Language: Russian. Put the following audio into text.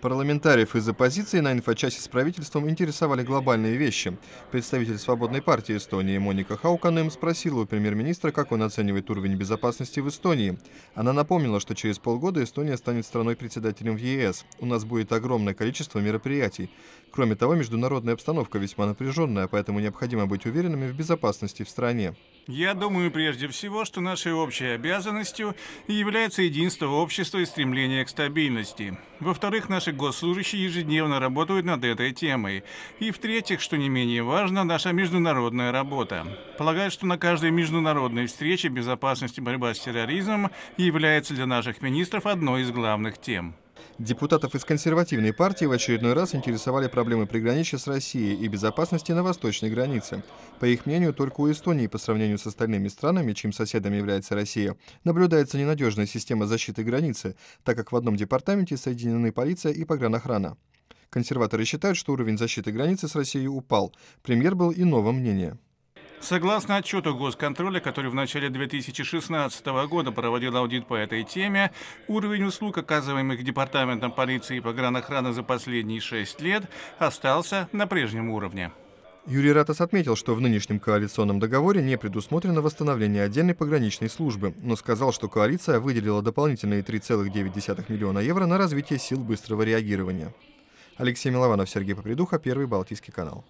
Парламентариев из оппозиции на инфочасе с правительством интересовали глобальные вещи. Представитель Свободной партии Эстонии Моника Хауканем спросила у премьер-министра, как он оценивает уровень безопасности в Эстонии. Она напомнила, что через полгода Эстония станет страной-председателем в ЕС. У нас будет огромное количество мероприятий. Кроме того, международная обстановка весьма напряженная, поэтому необходимо быть уверенными в безопасности в стране. Я думаю прежде всего, что нашей общей обязанностью является единство общества и стремление к стабильности. Во-вторых, наши госслужащие ежедневно работают над этой темой. И в-третьих, что не менее важно, наша международная работа. Полагаю, что на каждой международной встрече безопасность и борьба с терроризмом является для наших министров одной из главных тем. Депутатов из консервативной партии в очередной раз интересовали проблемы приграничья с Россией и безопасности на восточной границе. По их мнению, только у Эстонии по сравнению с остальными странами, чьим соседом является Россия, наблюдается ненадежная система защиты границы, так как в одном департаменте соединены полиция и погранохрана. Консерваторы считают, что уровень защиты границы с Россией упал. Премьер был иного мнения. Согласно отчету госконтроля, который в начале 2016 года проводил аудит по этой теме, уровень услуг, оказываемых Департаментом полиции и погранохраны за последние шесть лет, остался на прежнем уровне. Юрий Ратас отметил, что в нынешнем коалиционном договоре не предусмотрено восстановление отдельной пограничной службы, но сказал, что коалиция выделила дополнительные 3,9 миллиона евро на развитие сил быстрого реагирования. Алексей Милованов, Сергей Попридуха, Первый Балтийский канал.